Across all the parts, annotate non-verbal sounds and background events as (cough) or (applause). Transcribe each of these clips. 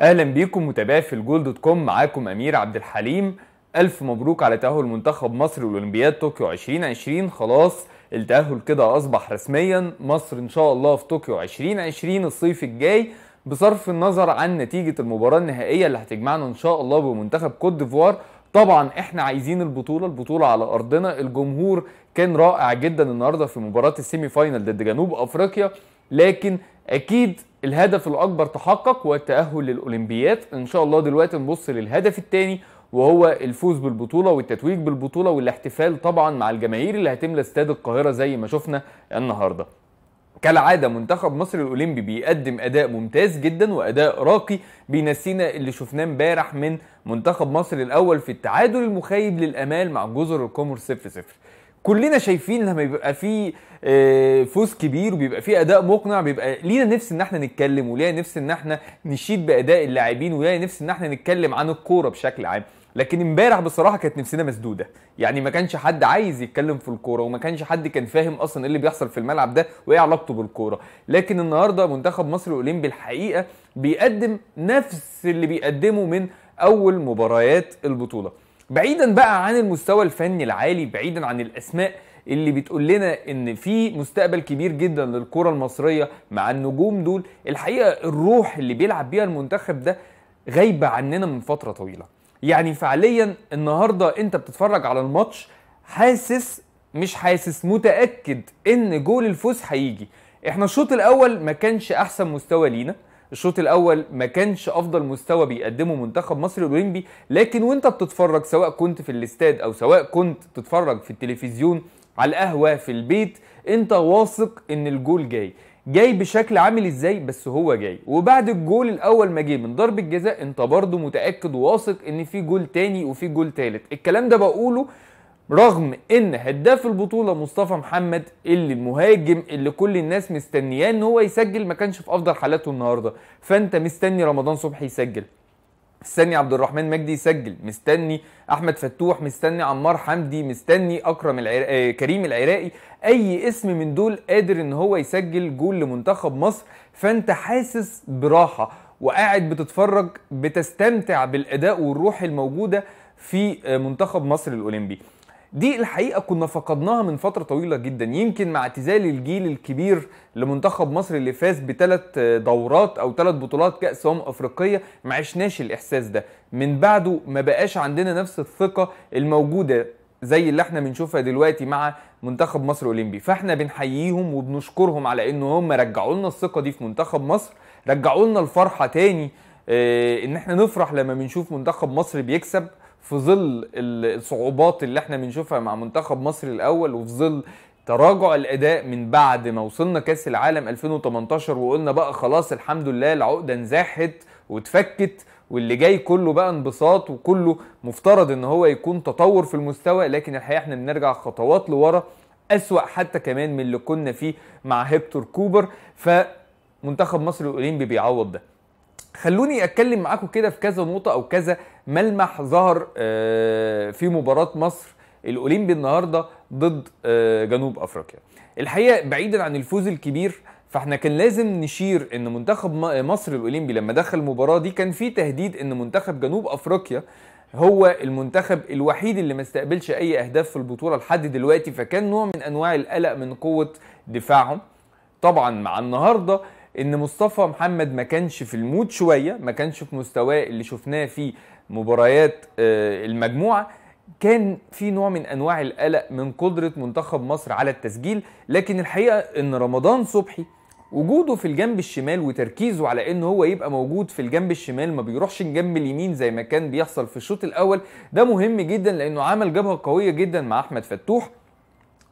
اهلا بيكم متابعي في الجول دوت كوم معاكم امير عبد الحليم الف مبروك على تاهل منتخب مصر لاولمبياد طوكيو 2020 خلاص التاهل كده اصبح رسميا مصر ان شاء الله في طوكيو 2020 الصيف الجاي بصرف النظر عن نتيجه المباراه النهائيه اللي هتجمعنا ان شاء الله بمنتخب كوت ديفوار طبعا احنا عايزين البطوله البطوله على ارضنا الجمهور كان رائع جدا النهارده في مباراه السيمي فاينل ضد جنوب افريقيا لكن اكيد الهدف الاكبر تحقق والتاهل للاولمبياد ان شاء الله دلوقتي نبص للهدف الثاني وهو الفوز بالبطوله والتتويج بالبطوله والاحتفال طبعا مع الجماهير اللي هتملى استاد القاهره زي ما شفنا النهارده كالعاده منتخب مصر الاولمبي بيقدم اداء ممتاز جدا واداء راقي بينسينا اللي شفناه امبارح من منتخب مصر الاول في التعادل المخيب للامال مع جزر القمر 0 0 كلنا شايفين لما بيبقى في آه، فوز كبير وبيبقى في اداء مقنع بيبقى لينا نفس ان احنا نتكلم ولينا نفس ان احنا نشيد باداء اللاعبين ولينا نفس ان احنا نتكلم عن الكوره بشكل عام لكن امبارح بصراحه كانت نفسنا مسدوده يعني ما كانش حد عايز يتكلم في الكوره وما كانش حد كان فاهم اصلا ايه اللي بيحصل في الملعب ده وايه علاقته بالكوره لكن النهارده منتخب مصر الاولمبي الحقيقه بيقدم نفس اللي بيقدمه من اول مباريات البطوله بعيدا بقى عن المستوى الفني العالي بعيدا عن الاسماء اللي بتقول لنا ان في مستقبل كبير جدا للكره المصريه مع النجوم دول الحقيقه الروح اللي بيلعب بيها المنتخب ده غايبه عننا من فتره طويله يعني فعليا النهارده انت بتتفرج على الماتش حاسس مش حاسس متاكد ان جول الفوز هيجي احنا الشوط الاول ما كانش احسن مستوى لينا الشوط الاول ما كانش افضل مستوى بيقدمه منتخب مصر الاولمبي لكن وانت بتتفرج سواء كنت في الاستاد او سواء كنت تتفرج في التلفزيون على القهوه في البيت انت واثق ان الجول جاي جاي بشكل عامل ازاي بس هو جاي وبعد الجول الاول ما جه من ضربه جزاء انت برضه متاكد واثق ان في جول تاني وفي جول تالت الكلام ده بقوله رغم ان هداف البطوله مصطفى محمد اللي المهاجم اللي كل الناس مستنياه ان هو يسجل ما كانش في افضل حالاته النهارده فانت مستني رمضان صبحي يسجل مستني عبد الرحمن مجدي يسجل مستني احمد فتوح مستني عمار حمدي مستني اكرم العرا... آه، كريم العراقي اي اسم من دول قادر ان هو يسجل جول لمنتخب مصر فانت حاسس براحه وقاعد بتتفرج بتستمتع بالاداء والروح الموجوده في آه، منتخب مصر الاولمبي دي الحقيقه كنا فقدناها من فتره طويله جدا يمكن مع اعتزال الجيل الكبير لمنتخب مصر اللي فاز بثلاث دورات او ثلاث بطولات كاس امم افريقيه ما عشناش الاحساس ده من بعده ما بقاش عندنا نفس الثقه الموجوده زي اللي احنا بنشوفها دلوقتي مع منتخب مصر الاولمبي فاحنا بنحييهم وبنشكرهم على ان هم رجعوا لنا الثقه دي في منتخب مصر رجعوا لنا الفرحه تاني اه ان احنا نفرح لما بنشوف منتخب مصر بيكسب في ظل الصعوبات اللي احنا بنشوفها مع منتخب مصر الاول وفي ظل تراجع الاداء من بعد ما وصلنا كاس العالم 2018 وقلنا بقى خلاص الحمد لله العقده انزاحت واتفكت واللي جاي كله بقى انبساط وكله مفترض ان هو يكون تطور في المستوى لكن الحقيقه احنا بنرجع خطوات لورا اسوا حتى كمان من اللي كنا فيه مع هيكتور كوبر فمنتخب مصر الاولمبي بيعوض ده خلوني اتكلم معاكم كده في كذا نقطه او كذا ملمح ظهر آه، في مباراه مصر الاولمبي النهارده ضد آه، جنوب افريقيا الحقيقه بعيدا عن الفوز الكبير فاحنا كان لازم نشير ان منتخب مصر الاولمبي لما دخل المباراه دي كان في تهديد ان منتخب جنوب افريقيا هو المنتخب الوحيد اللي ما استقبلش اي اهداف في البطوله لحد دلوقتي فكان نوع من انواع القلق من قوه دفاعهم طبعا مع النهارده ان مصطفى محمد ما كانش في المود شويه ما كانش في مستواه اللي شفناه في مباريات آه، المجموعه كان في نوع من انواع القلق من قدره منتخب مصر على التسجيل لكن الحقيقه ان رمضان صبحي وجوده في الجنب الشمال وتركيزه على ان هو يبقى موجود في الجنب الشمال ما بيروحش الجنب اليمين زي ما كان بيحصل في الشوط الاول ده مهم جدا لانه عمل جبهه قويه جدا مع احمد فتوح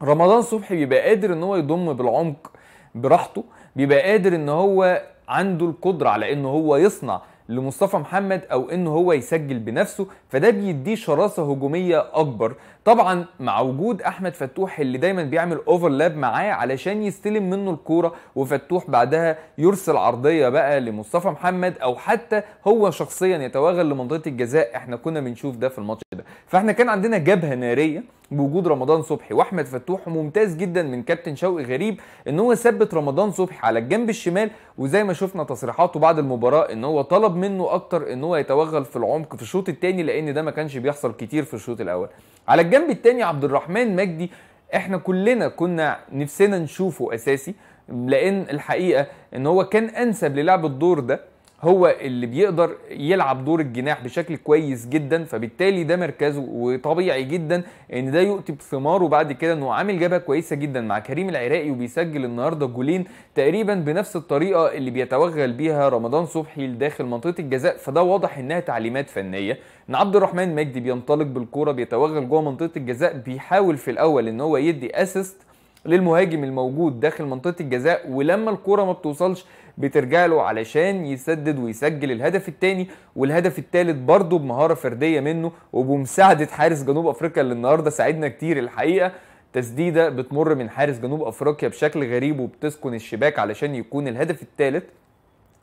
رمضان صبحي بيبقى قادر ان هو يضم بالعمق براحته بيبقى قادر ان هو عنده القدره على ان هو يصنع لمصطفى محمد او ان هو يسجل بنفسه فده بيديه شراسه هجوميه اكبر طبعا مع وجود احمد فتوح اللي دايما بيعمل اوفرلاب معاه علشان يستلم منه الكوره وفتوح بعدها يرسل عرضيه بقى لمصطفى محمد او حتى هو شخصيا يتوغل لمنطقه الجزاء احنا كنا بنشوف ده في الماتش ده فاحنا كان عندنا جبهه ناريه بوجود رمضان صبحي واحمد فتوح ممتاز جدا من كابتن شوقي غريب ان هو ثبت رمضان صبحي على الجنب الشمال وزي ما شفنا تصريحاته بعد المباراه ان هو طلب منه اكتر ان هو يتوغل في العمق في الشوط الثاني لان ده ما كانش بيحصل كتير في الشوط الاول على الجنب الثاني عبد الرحمن مجدي احنا كلنا كنا نفسنا نشوفه اساسي لان الحقيقه ان هو كان انسب للعب الدور ده هو اللي بيقدر يلعب دور الجناح بشكل كويس جدا فبالتالي ده مركزه وطبيعي جدا ان ده يؤتي بثماره بعد كده انه عامل جبهه كويسه جدا مع كريم العراقي وبيسجل النهارده جولين تقريبا بنفس الطريقه اللي بيتوغل بيها رمضان صبحي لداخل منطقه الجزاء فده واضح انها تعليمات فنيه ان عبد الرحمن مجدي بينطلق بالكوره بيتوغل جوه منطقه الجزاء بيحاول في الاول ان هو يدي اسيست للمهاجم الموجود داخل منطقه الجزاء ولما الكوره ما بتوصلش بترجع له علشان يسدد ويسجل الهدف الثاني والهدف الثالث برضه بمهاره فرديه منه وبمساعده حارس جنوب افريقيا اللي النهارده ساعدنا كتير الحقيقه تسديده بتمر من حارس جنوب افريقيا بشكل غريب وبتسكن الشباك علشان يكون الهدف الثالث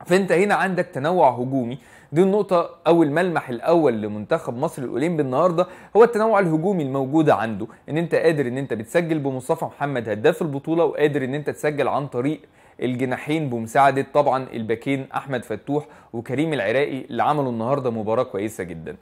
فانت هنا عندك تنوع هجومي دي النقطة أو الملمح الأول لمنتخب مصر الأولمبي النهاردة هو التنوع الهجومي الموجود عنده إن أنت قادر إن أنت بتسجل بمصطفى محمد هداف البطولة وقادر إن أنت تسجل عن طريق الجناحين بمساعده طبعا الباكين احمد فتوح وكريم العراقي اللي عملوا النهارده مباراه كويسه جدا.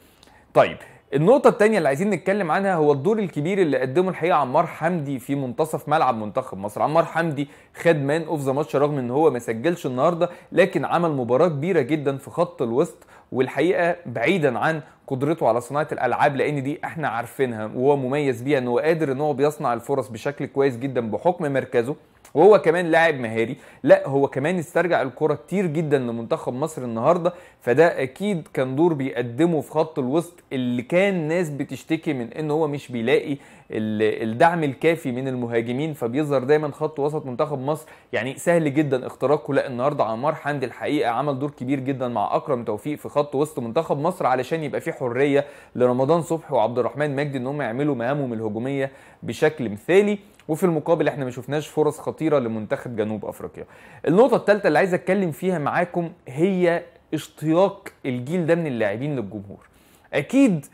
طيب النقطة الثانية اللي عايزين نتكلم عنها هو الدور الكبير اللي قدمه الحقيقة عمار حمدي في منتصف ملعب منتخب مصر، عمار حمدي خد مان اوف ذا ماتش رغم ان هو ما سجلش النهارده لكن عمل مباراة كبيرة جدا في خط الوسط والحقيقة بعيدا عن قدرته على صناعة الالعاب لان دي احنا عارفينها وهو مميز بيها ان هو قادر ان هو بيصنع الفرص بشكل كويس جدا بحكم مركزه وهو كمان لاعب مهاري لا هو كمان استرجع الكرة كتير جدا لمنتخب مصر النهارده فده اكيد كان دور بيقدمه في خط الوسط اللي كان ناس بتشتكي من ان هو مش بيلاقي الدعم الكافي من المهاجمين فبيظهر دايما خط وسط منتخب مصر يعني سهل جدا اختراقه لا النهارده عمار حمدي الحقيقه عمل دور كبير جدا مع اكرم توفيق في خط وسط منتخب مصر علشان يبقى في حريه لرمضان صبحي وعبد الرحمن مجدي ان هم يعملوا مهامهم الهجوميه بشكل مثالي وفي المقابل احنا ما شفناش فرص خطيره لمنتخب جنوب افريقيا. النقطه الثالثه اللي عايز اتكلم فيها معاكم هي اشتياق الجيل ده من اللاعبين للجمهور. اكيد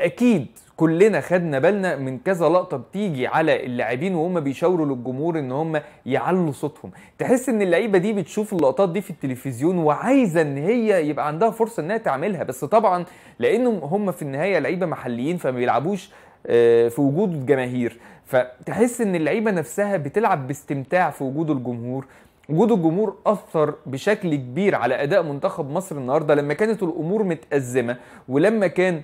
اكيد كلنا خدنا بالنا من كذا لقطه بتيجي على اللاعبين وهم بيشاوروا للجمهور ان هم يعلوا صوتهم تحس ان اللعيبه دي بتشوف اللقطات دي في التلفزيون وعايزه ان هي يبقى عندها فرصه انها تعملها بس طبعا لانهم هم في النهايه لعيبه محليين فما بيلعبوش آه، في وجود الجماهير فتحس ان اللعيبه نفسها بتلعب باستمتاع في وجود الجمهور وجود الجمهور اثر بشكل كبير على اداء منتخب مصر النهارده لما كانت الامور متازمه ولما كان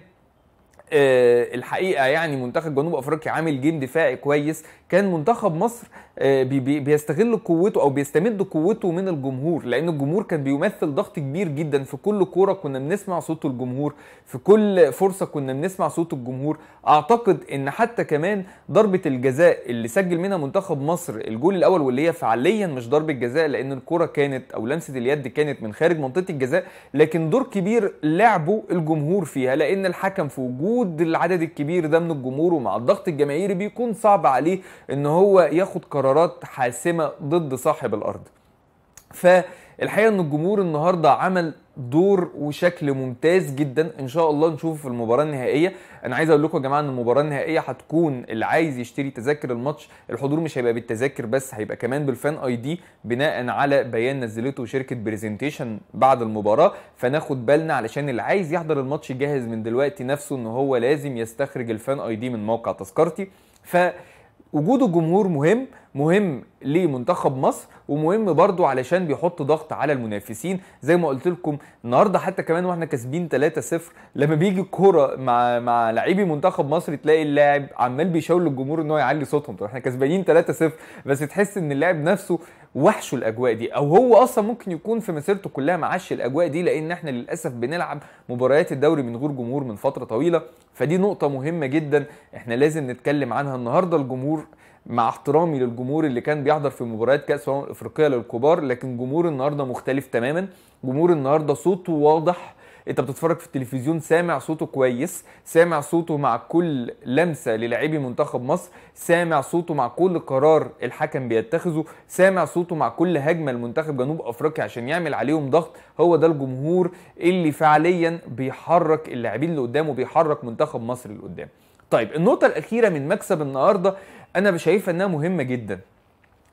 آه، الحقيقه يعني منتخب جنوب افريقيا عامل جيم دفاعي كويس كان منتخب مصر آه، بيستغل قوته او بيستمد قوته من الجمهور لان الجمهور كان بيمثل ضغط كبير جدا في كل كوره كنا بنسمع صوت الجمهور في كل فرصه كنا بنسمع صوت الجمهور اعتقد ان حتى كمان ضربه الجزاء اللي سجل منها منتخب مصر الجول الاول واللي هي فعليا مش ضربه جزاء لان الكوره كانت او لمسه اليد كانت من خارج منطقه الجزاء لكن دور كبير لعبه الجمهور فيها لان الحكم في وجود العدد الكبير ده من الجمهور ومع الضغط الجماهيري بيكون صعب عليه ان هو ياخد قرار قرارات حاسمه ضد صاحب الارض فالحقيقه ان الجمهور النهارده عمل دور وشكل ممتاز جدا ان شاء الله نشوفه في المباراه النهائيه انا عايز اقول لكم يا جماعه ان المباراه النهائيه هتكون اللي عايز يشتري تذاكر الماتش الحضور مش هيبقى بالتذاكر بس هيبقى كمان بالفان اي دي بناء على بيان نزلته شركه برزنتيشن بعد المباراه فناخد بالنا علشان اللي عايز يحضر الماتش جاهز من دلوقتي نفسه ان هو لازم يستخرج الفان اي دي من موقع تذكرتي فوجود الجمهور مهم مهم لمنتخب مصر ومهم برضو علشان بيحط ضغط على المنافسين زي ما قلت لكم النهارده حتى كمان واحنا كاسبين 3-0 لما بيجي الكوره مع مع لاعبي منتخب مصر تلاقي اللاعب عمال بيشاور للجمهور ان هو يعلي صوتهم طب احنا كسبانين 3-0 بس تحس ان اللاعب نفسه وحشه الاجواء دي او هو اصلا ممكن يكون في مسيرته كلها معاش الاجواء دي لان احنا للاسف بنلعب مباريات الدوري من غير جمهور من فتره طويله فدي نقطه مهمه جدا احنا لازم نتكلم عنها النهارده الجمهور مع احترامي للجمهور اللي كان بيحضر في مباريات كاس افريقيا الافريقيه للكبار لكن جمهور النهارده مختلف تماما جمهور النهارده صوته واضح انت بتتفرج في التلفزيون سامع صوته كويس سامع صوته مع كل لمسه للاعبي منتخب مصر سامع صوته مع كل قرار الحكم بيتخذه سامع صوته مع كل هجمه لمنتخب جنوب افريقيا عشان يعمل عليهم ضغط هو ده الجمهور اللي فعليا بيحرك اللاعبين اللي قدامه بيحرك منتخب مصر اللي قدام طيب النقطة الأخيرة من مكسب النهاردة انا شايفها انها مهمه جدا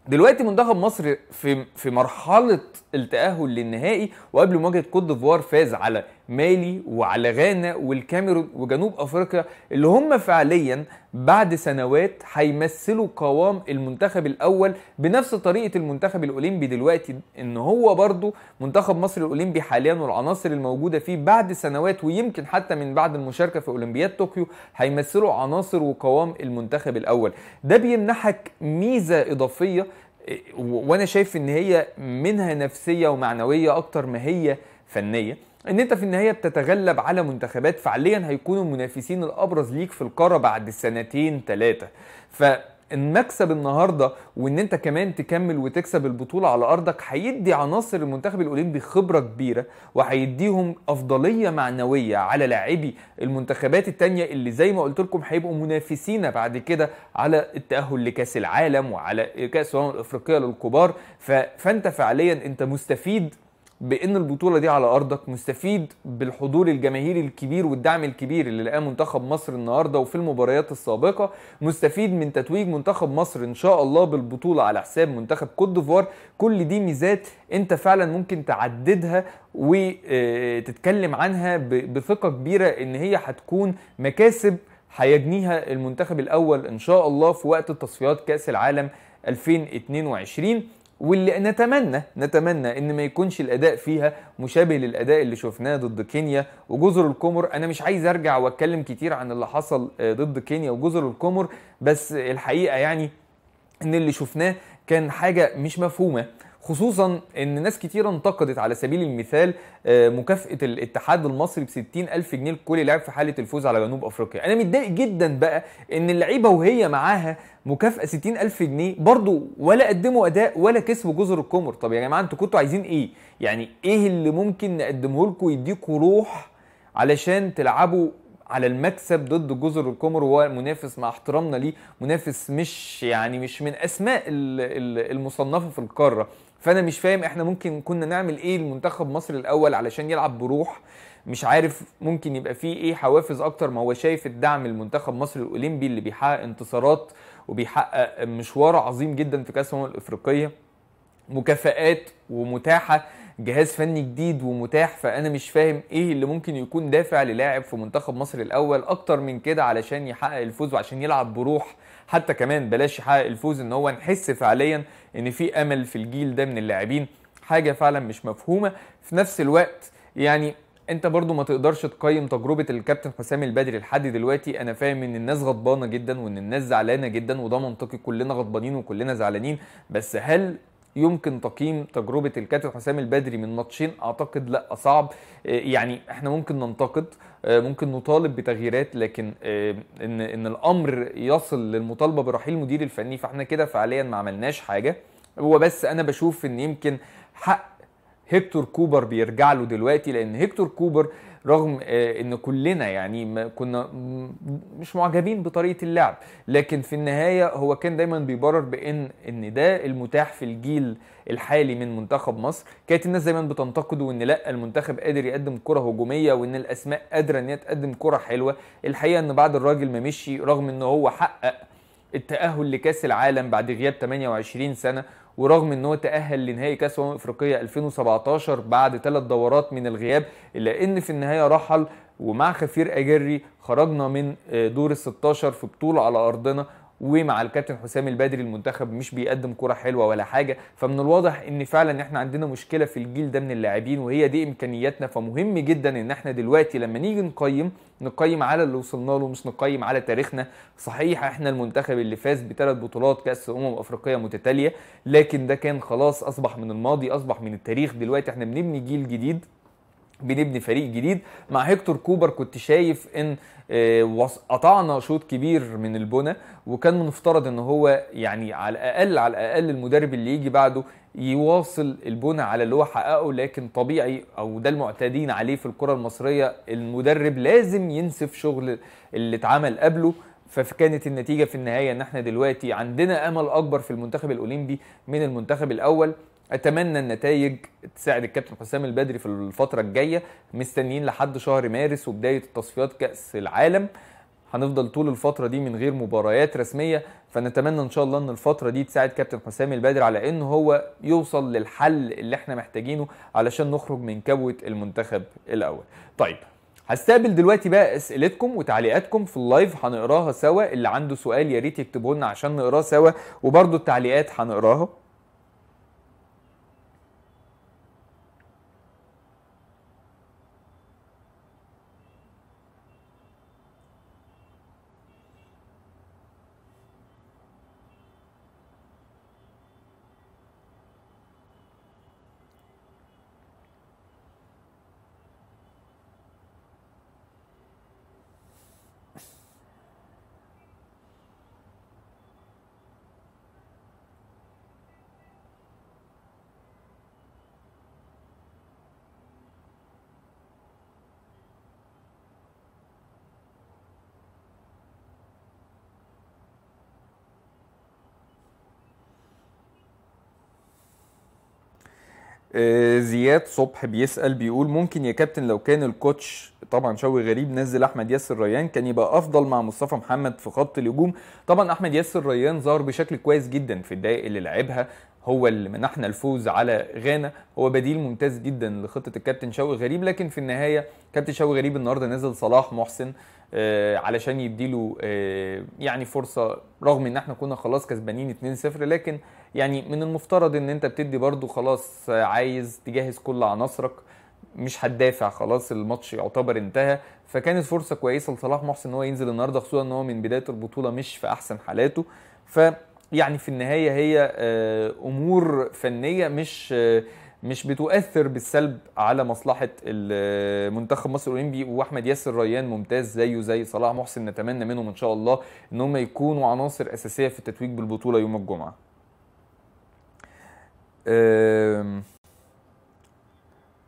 دلوقتي منتخب مصر في في مرحله التاهل للنهائي وقبل مواجهه كوت ديفوار فاز على مالي وعلى غانا والكاميرون وجنوب افريقيا اللي هم فعليا بعد سنوات هيمثلوا قوام المنتخب الاول بنفس طريقه المنتخب الاولمبي دلوقتي ان هو برضو منتخب مصر الاولمبي حاليا والعناصر الموجوده فيه بعد سنوات ويمكن حتى من بعد المشاركه في اولمبياد طوكيو هيمثلوا عناصر وقوام المنتخب الاول ده بيمنحك ميزه اضافيه وانا شايف ان هي منها نفسيه ومعنويه اكتر ما هي فنيه ان انت في النهايه بتتغلب على منتخبات فعليا هيكونوا المنافسين الابرز ليك في القاره بعد سنتين ثلاثه ف المكسب النهارده وان انت كمان تكمل وتكسب البطوله على ارضك هيدي عناصر المنتخب الاولمبي خبره كبيره وهيديهم افضليه معنويه على لاعبي المنتخبات التانية اللي زي ما قلت لكم هيبقوا منافسين بعد كده على التاهل لكاس العالم وعلى كاس الامم الافريقيه للكبار فانت فعليا انت مستفيد بان البطوله دي على ارضك مستفيد بالحضور الجماهيري الكبير والدعم الكبير اللي لقاه منتخب مصر النهارده وفي المباريات السابقه مستفيد من تتويج منتخب مصر ان شاء الله بالبطوله على حساب منتخب كوت ديفوار كل دي ميزات انت فعلا ممكن تعددها وتتكلم عنها بثقه كبيره ان هي هتكون مكاسب هيجنيها المنتخب الاول ان شاء الله في وقت تصفيات كاس العالم 2022 واللي نتمنى نتمنى ان ما يكونش الاداء فيها مشابه للاداء اللي شفناه ضد كينيا وجزر القمر انا مش عايز ارجع واتكلم كتير عن اللي حصل آه، ضد كينيا وجزر القمر بس الحقيقه يعني ان اللي شفناه كان حاجه مش مفهومه خصوصا ان ناس كتيرة انتقدت على سبيل المثال آه، مكافأة الاتحاد المصري ب 60 ألف جنيه لكل لاعب في حالة الفوز على جنوب أفريقيا أنا متضايق جدا بقى ان اللعيبة وهي معاها مكافأة 60 ألف جنيه برضو ولا قدموا أداء ولا كسبوا جزر القمر طب يا جماعة انتوا كنتوا عايزين ايه يعني ايه اللي ممكن نقدمه لكم يديكوا روح علشان تلعبوا على المكسب ضد جزر القمر وهو منافس مع احترامنا ليه منافس مش يعني مش من اسماء المصنفه في القاره فانا مش فاهم احنا ممكن كنا نعمل ايه لمنتخب مصر الاول علشان يلعب بروح مش عارف ممكن يبقى فيه ايه حوافز اكتر ما هو شايف الدعم المنتخب مصر الاولمبي اللي بيحقق انتصارات وبيحقق مشوار عظيم جدا في كاس الامم الافريقيه مكافآت ومتاحه جهاز فني جديد ومتاح فانا مش فاهم ايه اللي ممكن يكون دافع للاعب في منتخب مصر الاول اكتر من كده علشان يحقق الفوز وعشان يلعب بروح حتى كمان بلاش يحقق الفوز ان هو نحس فعليا ان في امل في الجيل ده من اللاعبين حاجه فعلا مش مفهومه في نفس الوقت يعني انت برضو ما تقدرش تقيم تجربه الكابتن حسام البدري لحد دلوقتي انا فاهم ان الناس غضبانه جدا وان الناس زعلانه جدا وده منطقي كلنا غضبانين وكلنا زعلانين بس هل يمكن تقييم تجربه الكابتن حسام البدري من ماتشين اعتقد لا صعب آه، يعني احنا ممكن ننتقد آه، ممكن نطالب بتغييرات لكن آه، ان ان الامر يصل للمطالبه برحيل المدير الفني فاحنا كده فعليا ما عملناش حاجه هو بس انا بشوف ان يمكن حق هيكتور كوبر بيرجع له دلوقتي لان هيكتور كوبر رغم آه، ان كلنا يعني كنا مش معجبين بطريقه اللعب لكن في النهايه هو كان دايما بيبرر بان ان ده المتاح في الجيل الحالي من منتخب مصر كانت الناس دايما بتنتقده وان لا المنتخب قادر يقدم كره هجوميه وان الاسماء قادره ان هي تقدم كره حلوه الحقيقه ان بعد الراجل ما مشي رغم ان هو حقق التأهل لكأس العالم بعد غياب 28 سنة ورغم ان هو تاهل لنهائي كاس امم افريقيا 2017 بعد ثلاث دورات من الغياب الا ان في النهايه رحل ومع خفير اجري خرجنا من آه، دور ال 16 في بطوله على ارضنا ومع الكابتن حسام البدري المنتخب مش بيقدم كره حلوه ولا حاجه فمن الواضح ان فعلا احنا عندنا مشكله في الجيل ده من اللاعبين وهي دي امكانياتنا فمهم جدا ان احنا دلوقتي لما نيجي نقيم نقيم على اللي وصلنا له مش نقيم على تاريخنا صحيح احنا المنتخب اللي فاز بثلاث بطولات كاس امم افريقيه متتاليه لكن ده كان خلاص اصبح من الماضي اصبح من التاريخ دلوقتي احنا بنبني جيل جديد بنبني فريق جديد مع هيكتور كوبر كنت شايف ان آه، قطعنا شوط كبير من البنى وكان المفترض ان هو يعني على الاقل على الاقل المدرب اللي يجي بعده يواصل البناء على اللي هو حققه لكن طبيعي او ده المعتادين عليه في الكره المصريه المدرب لازم ينسف شغل اللي اتعمل قبله فكانت النتيجه في النهايه ان احنا دلوقتي عندنا امل اكبر في المنتخب الاولمبي من المنتخب الاول اتمنى النتائج تساعد الكابتن حسام البدري في الفتره الجايه مستنيين لحد شهر مارس وبدايه تصفيات كاس العالم هنفضل طول الفتره دي من غير مباريات رسميه فنتمنى ان شاء الله ان الفتره دي تساعد كابتن حسام البدر على ان هو يوصل للحل اللي احنا محتاجينه علشان نخرج من كبوه المنتخب الاول طيب هستقبل دلوقتي بقى اسئلتكم وتعليقاتكم في اللايف هنقراها سوا اللي عنده سؤال يا ريت يكتبه لنا عشان نقراه سوا وبرده التعليقات هنقراها آه، زياد صبح بيسال بيقول ممكن يا كابتن لو كان الكوتش طبعا شوقي غريب نزل احمد ياسر ريان كان يبقى افضل مع مصطفى محمد في خط الهجوم طبعا احمد ياسر ريان ظهر بشكل كويس جدا في الدقائق اللي لعبها هو اللي منحنا الفوز على غانا هو بديل ممتاز جدا لخطه الكابتن شوقي غريب لكن في النهايه كابتن شوقي غريب النهارده نزل صلاح محسن آه علشان يديله آه يعني فرصه رغم ان احنا كنا خلاص كسبانين 2-0 لكن يعني من المفترض ان انت بتدي برده خلاص عايز تجهز كل عناصرك مش هتدافع خلاص الماتش يعتبر انتهى فكانت فرصه كويسه لصلاح محسن ان هو ينزل النهارده خصوصا ان هو من بدايه البطوله مش في احسن حالاته ف يعني في النهايه هي آه، امور فنيه مش آه، مش بتؤثر بالسلب على مصلحه المنتخب آه، مصر الاولمبي واحمد ياسر ريان ممتاز زيه زي صلاح محسن نتمنى منهم ان شاء الله ان هم يكونوا عناصر اساسيه في التتويج بالبطوله يوم الجمعه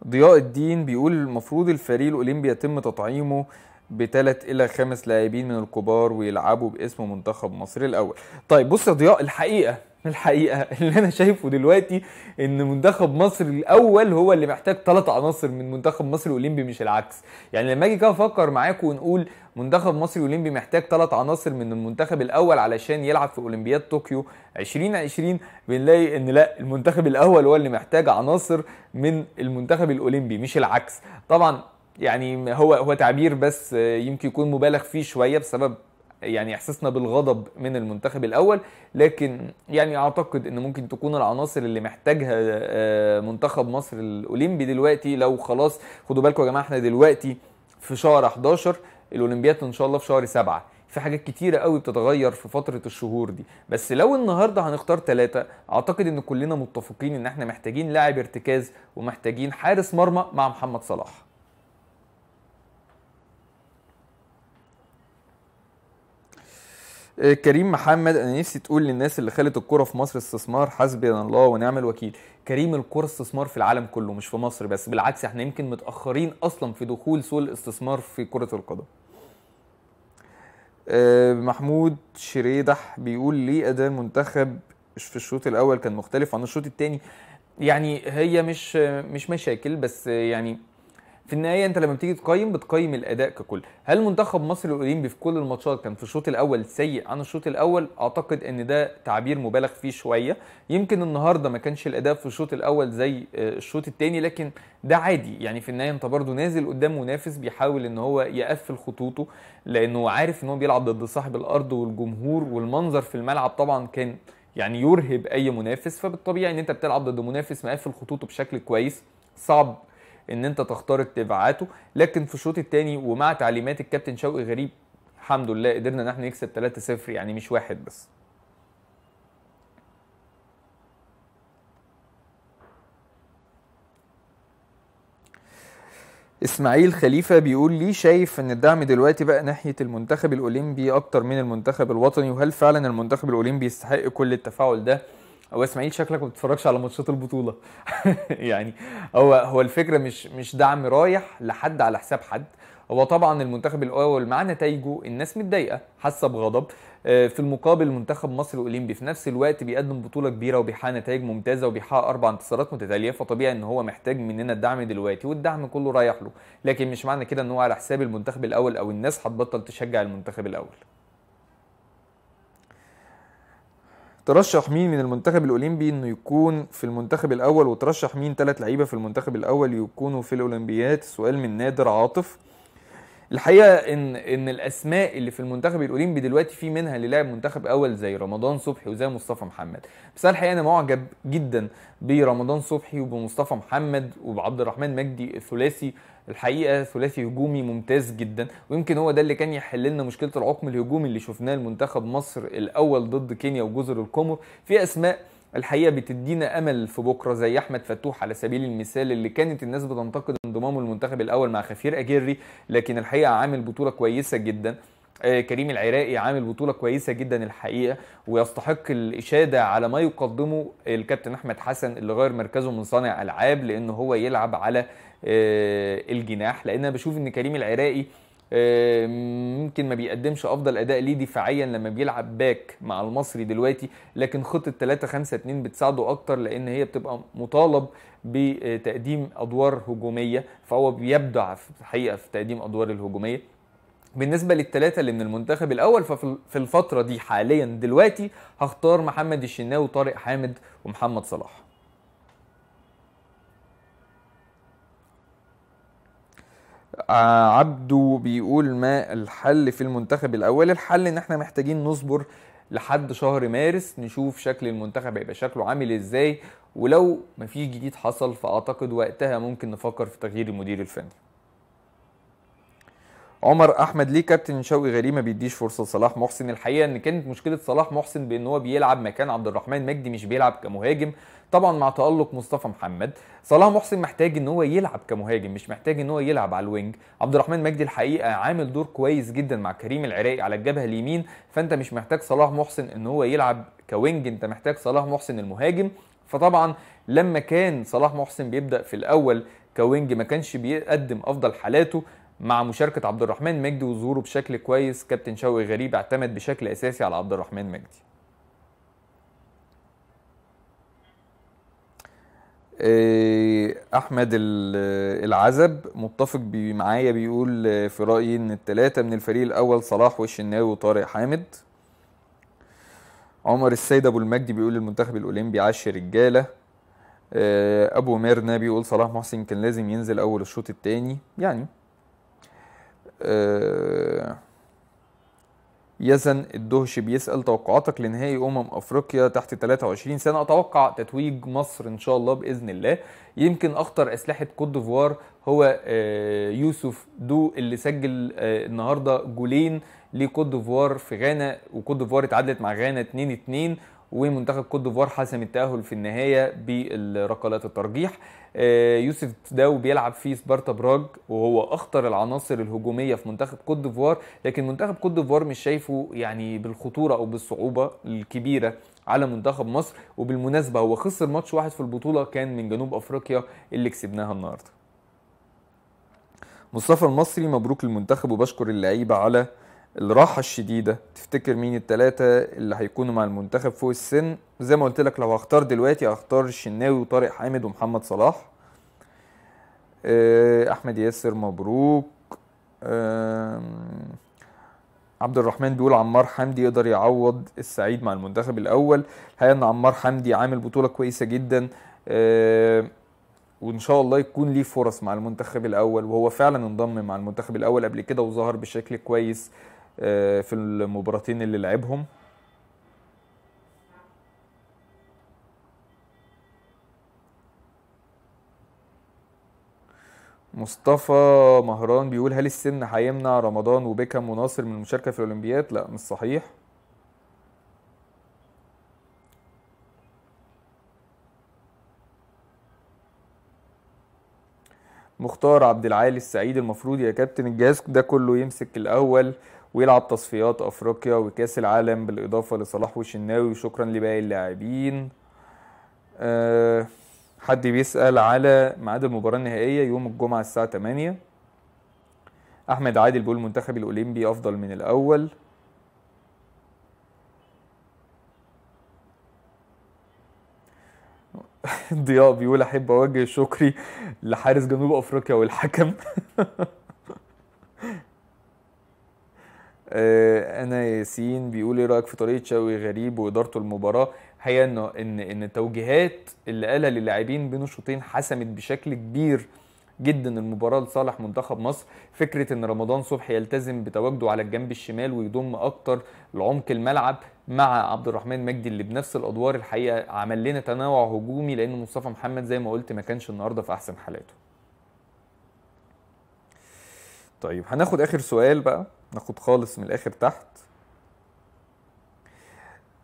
ضياء الدين بيقول المفروض الفريق الاولمبي يتم تطعيمه بثلاث الى خمس لاعبين من الكبار ويلعبوا باسم منتخب مصر الاول طيب بص يا ضياء الحقيقه (laughs) الحقيقه اللي انا شايفه دلوقتي ان منتخب مصر الاول هو اللي محتاج ثلاث عناصر من منتخب مصر الاولمبي مش العكس يعني لما اجي كده افكر معاكم ونقول منتخب مصر الاولمبي محتاج ثلاث عناصر من المنتخب الاول علشان يلعب في اولمبياد طوكيو 2020 بنلاقي ان لا المنتخب الاول هو اللي محتاج عناصر من المنتخب الاولمبي مش العكس طبعا يعني هو هو تعبير بس يمكن يكون مبالغ فيه شويه بسبب يعني احساسنا بالغضب من المنتخب الاول لكن يعني اعتقد ان ممكن تكون العناصر اللي محتاجها آه، منتخب مصر الاولمبي دلوقتي لو خلاص خدوا بالكم يا جماعه احنا دلوقتي في شهر 11 الاولمبياد ان شاء الله في شهر 7 في حاجات كتيره قوي بتتغير في فتره الشهور دي بس لو النهارده هنختار ثلاثه اعتقد ان كلنا متفقين ان احنا محتاجين لاعب ارتكاز ومحتاجين حارس مرمى مع محمد صلاح آه، كريم محمد انا نفسي تقول للناس اللي خلت الكوره في مصر استثمار حسبي الله ونعم الوكيل كريم الكوره استثمار في العالم كله مش في مصر بس بالعكس احنا يمكن متاخرين اصلا في دخول سوق الاستثمار في كره القدم آه، محمود شريدح بيقول ليه اداء المنتخب في الشوط الاول كان مختلف عن الشوط الثاني يعني هي مش مش مشاكل بس يعني في النهايه انت لما بتيجي تقيم بتقيم الاداء ككل هل منتخب مصر الاولمبي في كل الماتشات كان في الشوط الاول سيء عن الشوط الاول اعتقد ان ده تعبير مبالغ فيه شويه يمكن النهارده ما كانش الاداء في الشوط الاول زي آه، الشوط الثاني لكن ده عادي يعني في النهايه انت برضه نازل قدام منافس بيحاول ان هو يقفل خطوطه لانه عارف ان هو بيلعب ضد صاحب الارض والجمهور والمنظر في الملعب طبعا كان يعني يرهب اي منافس فبالطبيعي ان انت بتلعب ضد منافس مقفل خطوطه بشكل كويس صعب ان انت تختار تبعته لكن في الشوط الثاني ومع تعليمات الكابتن شوقي غريب الحمد لله قدرنا ان احنا نكسب 3-0 يعني مش واحد بس اسماعيل خليفة بيقول لي شايف ان الدعم دلوقتي بقى ناحية المنتخب الاولمبي اكتر من المنتخب الوطني وهل فعلا المنتخب الاولمبي يستحق كل التفاعل ده هو اسماعيل شكلك ما بتتفرجش على ماتشات البطوله (laughs) يعني هو هو الفكره مش مش دعم رايح لحد على حساب حد هو طبعا المنتخب الاول مع نتائجه الناس متضايقه حاسه بغضب آه، في المقابل منتخب مصر الاولمبي في نفس الوقت بيقدم بطوله كبيره وبيحقق نتائج ممتازه وبيحقق اربع انتصارات متتاليه فطبيعي ان هو محتاج مننا الدعم دلوقتي والدعم كله رايح له لكن مش معنى كده ان هو على حساب المنتخب الاول او الناس هتبطل تشجع المنتخب الاول ترشح مين من المنتخب الاولمبي انه يكون في المنتخب الاول وترشح مين ثلاث لعيبه في المنتخب الاول يكونوا في الاولمبيات سؤال من نادر عاطف الحقيقه ان ان الاسماء اللي في المنتخب الاولمبي دلوقتي في منها اللي لعب منتخب اول زي رمضان صبحي وزي مصطفى محمد بس الحقيقه انا معجب جدا برمضان صبحي وبمصطفى محمد وبعبد الرحمن مجدي الثلاثي الحقيقه ثلاثي هجومي ممتاز جدا ويمكن هو ده اللي كان يحل لنا مشكله العقم الهجومي اللي شفناه لمنتخب مصر الاول ضد كينيا وجزر القمر في اسماء الحقيقه بتدينا امل في بكره زي احمد فتوح على سبيل المثال اللي كانت الناس بتنتقد انضمامه للمنتخب الاول مع خفير اجيري لكن الحقيقه عامل بطوله كويسه جدا آه، كريم العراقي عامل بطولة كويسة جدا الحقيقة ويستحق الإشادة على ما يقدمه الكابتن أحمد حسن اللي غير مركزه من صانع ألعاب لأن هو يلعب على آه، الجناح لأن أنا بشوف إن كريم العراقي آه، ممكن ما بيقدمش افضل اداء ليه دفاعيا لما بيلعب باك مع المصري دلوقتي لكن خطه 3 5 2 بتساعده اكتر لان هي بتبقى مطالب بتقديم ادوار هجوميه فهو بيبدع في الحقيقه في تقديم ادوار الهجوميه بالنسبة للثلاثة اللي من المنتخب الأول ففي الفترة دي حاليا دلوقتي هختار محمد الشناوي وطارق حامد ومحمد صلاح عبده بيقول ما الحل في المنتخب الاول الحل ان احنا محتاجين نصبر لحد شهر مارس نشوف شكل المنتخب هيبقى شكله عامل ازاي ولو مفيش جديد حصل فاعتقد وقتها ممكن نفكر في تغيير المدير الفني عمر احمد ليه كابتن شوقي غريب ما بيديش فرصه لصلاح محسن الحقيقه ان كانت مشكله صلاح محسن بان هو بيلعب مكان عبد الرحمن مجدي مش بيلعب كمهاجم طبعا مع تالق مصطفى محمد صلاح محسن محتاج ان هو يلعب كمهاجم مش محتاج ان هو يلعب على الوينج عبد الرحمن مجدي الحقيقه عامل دور كويس جدا مع كريم العراقي على الجبهه اليمين فانت مش محتاج صلاح محسن ان هو يلعب كوينج انت محتاج صلاح محسن المهاجم فطبعا لما كان صلاح محسن بيبدا في الاول كوينج ما كانش بيقدم افضل حالاته مع مشاركه عبد الرحمن مجدي وظهوره بشكل كويس كابتن شوقي غريب اعتمد بشكل اساسي على عبد الرحمن مجدي آه، احمد العزب متفق معايا بيقول آه، في رايي ان الثلاثه من الفريق الاول صلاح والشناوي وطارق حامد عمر السيد ابو المجدي بيقول المنتخب الاولمبي عاش رجاله آه، ابو ميرنا بيقول صلاح محسن كان لازم ينزل اول الشوط الثاني يعني آه، يزن الدهش بيسأل توقعاتك لنهائي أمم أفريقيا تحت 23 سنة أتوقع تتويج مصر إن شاء الله بإذن الله يمكن أخطر أسلحة كوت ديفوار هو آه، يوسف دو اللي سجل آه، النهاردة جولين لكوت ديفوار في غانا وكوت ديفوار اتعادلت مع غانا 2-2 ومنتخب كوت ديفوار حسم التأهل في النهاية بركلات الترجيح آه، يوسف داو بيلعب في سبارتا براج وهو اخطر العناصر الهجوميه في منتخب كوت ديفوار لكن منتخب كوت ديفوار مش شايفه يعني بالخطوره او بالصعوبه الكبيره على منتخب مصر وبالمناسبه هو خسر ماتش واحد في البطوله كان من جنوب افريقيا اللي كسبناها النهارده مصطفى المصري مبروك للمنتخب وبشكر اللعيبه على الراحه الشديده تفتكر مين التلاتة اللي هيكونوا مع المنتخب فوق السن زي ما قلت لك لو هختار دلوقتي هختار الشناوي وطارق حامد ومحمد صلاح آه، احمد ياسر مبروك عبد الرحمن بيقول عمار حمدي يقدر يعوض السعيد مع المنتخب الاول الحقيقه ان عمار حمدي عامل بطوله كويسه جدا وان شاء الله يكون ليه فرص مع المنتخب الاول وهو فعلا انضم مع المنتخب الاول قبل كده وظهر بشكل كويس آه، في المباراتين اللي لعبهم مصطفى مهران بيقول هل السن هيمنع رمضان وبيكام وناصر من المشاركه في الاولمبياد لا مش صحيح مختار عبد العالي السعيد المفروض يا كابتن الجهاز ده كله يمسك الاول ويلعب تصفيات افريقيا وكاس العالم بالاضافه لصلاح وشناوي وشكرا لباقي اللاعبين آه، حد بيسال على ميعاد المباراه النهائيه يوم الجمعه الساعه 8 احمد عادل بيقول المنتخب الاولمبي افضل من الاول (laughs) ضياء بيقول احب اوجه شكري لحارس جنوب افريقيا والحكم (laughs) آه، انا ياسين بيقول ايه رايك في طريقه شاوي غريب وادارته المباراه هي انه ان ان التوجيهات اللي قالها للاعبين بين الشوطين حسمت بشكل كبير جدا المباراه لصالح منتخب مصر فكره ان رمضان صبحي يلتزم بتواجده على الجنب الشمال ويضم اكتر لعمق الملعب مع عبد الرحمن مجدي اللي بنفس الادوار الحقيقه عمل لنا تنوع هجومي لان مصطفى محمد زي ما قلت ما كانش النهارده في احسن حالاته طيب هناخد اخر سؤال بقى ناخد خالص من الاخر تحت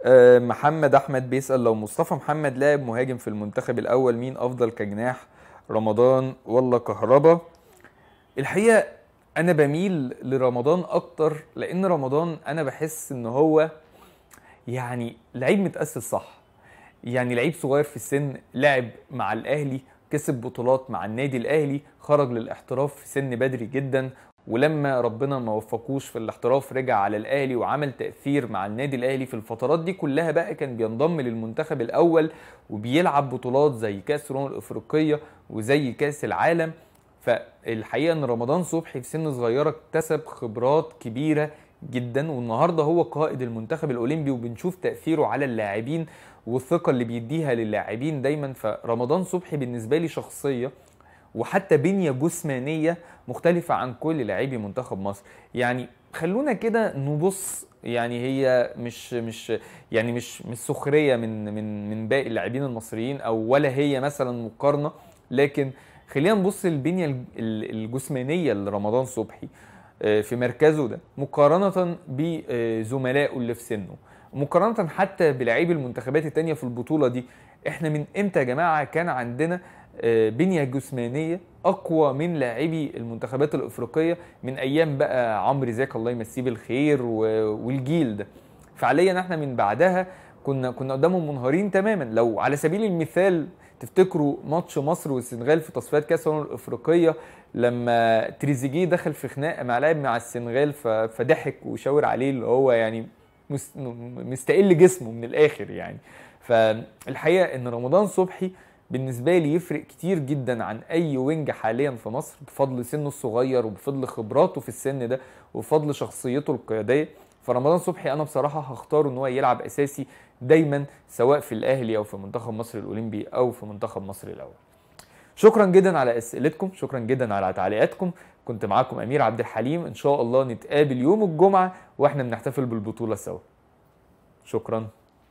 آه، محمد احمد بيسال لو مصطفى محمد لاعب مهاجم في المنتخب الاول مين افضل كجناح رمضان ولا كهربا الحقيقه انا بميل لرمضان اكتر لان رمضان انا بحس ان هو يعني لعيب متاسس صح يعني لعيب صغير في السن لعب مع الاهلي كسب بطولات مع النادي الاهلي خرج للاحتراف في سن بدري جدا ولما ربنا ما وفقوش في الاحتراف رجع على الاهلي وعمل تاثير مع النادي الاهلي في الفترات دي كلها بقى كان بينضم للمنتخب الاول وبيلعب بطولات زي كاس الامم الافريقيه وزي كاس العالم فالحقيقه ان رمضان صبحي في سن صغيره اكتسب خبرات كبيره جدا والنهارده هو قائد المنتخب الاولمبي وبنشوف تاثيره على اللاعبين والثقه اللي بيديها للاعبين دايما فرمضان صبحي بالنسبه لي شخصيه وحتى بنيه جسمانيه مختلفه عن كل لاعبي منتخب مصر يعني خلونا كده نبص يعني هي مش مش يعني مش مش سخريه من من من باقي اللاعبين المصريين او ولا هي مثلا مقارنه لكن خلينا نبص البنيه الجسمانيه لرمضان صبحي آه، في مركزه ده مقارنه بزملائه آه، اللي في سنه مقارنه حتى بلاعبي المنتخبات التانية في البطوله دي احنا من امتى يا جماعه كان عندنا آه، بنيه جسمانيه اقوى من لاعبي المنتخبات الافريقيه من ايام بقى عمرو زكي الله يمسيه بالخير والجيل ده فعليا احنا من بعدها كنا كنا قدامهم منهارين تماما لو على سبيل المثال تفتكروا ماتش مصر والسنغال في تصفيات كاس الامم الافريقيه لما تريزيجيه دخل في خناقه مع لاعب مع السنغال فضحك وشاور عليه اللي هو يعني مستقل جسمه من الاخر يعني فالحقيقه ان رمضان صبحي بالنسبه لي يفرق كتير جدا عن اي وينج حاليا في مصر بفضل سنه الصغير وبفضل خبراته في السن ده وبفضل شخصيته القياديه فرمضان صبحي انا بصراحه هختار ان هو يلعب اساسي دايما سواء في الاهلي او في منتخب مصر الاولمبي او في منتخب مصر الاول شكرا جدا على اسئلتكم شكرا جدا على تعليقاتكم كنت معاكم امير عبد الحليم ان شاء الله نتقابل يوم الجمعه واحنا بنحتفل بالبطوله سوا شكرا